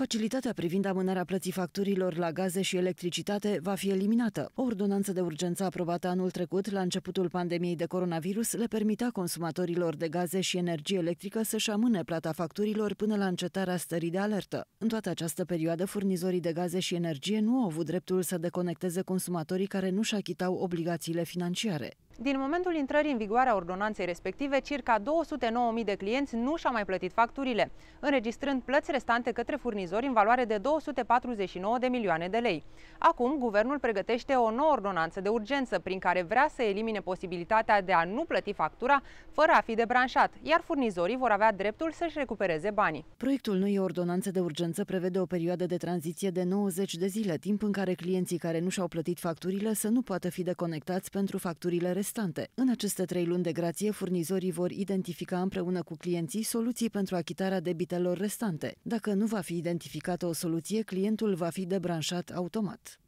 Facilitatea privind amânarea plății facturilor la gaze și electricitate va fi eliminată. O ordonanță de urgență aprobată anul trecut, la începutul pandemiei de coronavirus, le permitea consumatorilor de gaze și energie electrică să-și amâne plata facturilor până la încetarea stării de alertă. În toată această perioadă, furnizorii de gaze și energie nu au avut dreptul să deconecteze consumatorii care nu și achitau obligațiile financiare. Din momentul intrării în vigoare a ordonanței respective, circa 209.000 de clienți nu și-au mai plătit facturile, înregistrând plăți restante către furnizori în valoare de 249 de milioane de lei. Acum, guvernul pregătește o nouă ordonanță de urgență, prin care vrea să elimine posibilitatea de a nu plăti factura fără a fi debranșat, iar furnizorii vor avea dreptul să-și recupereze banii. Proiectul noi ordonanță de urgență prevede o perioadă de tranziție de 90 de zile, timp în care clienții care nu și-au plătit facturile să nu poată fi deconectați pentru facturile restante instante. În aceste trei luni de grație, furnizorii vor identifica împreună cu clienții soluții pentru achitarea debitelor restante. Dacă nu va fi identificată o soluție, clientul va fi debranșat automat.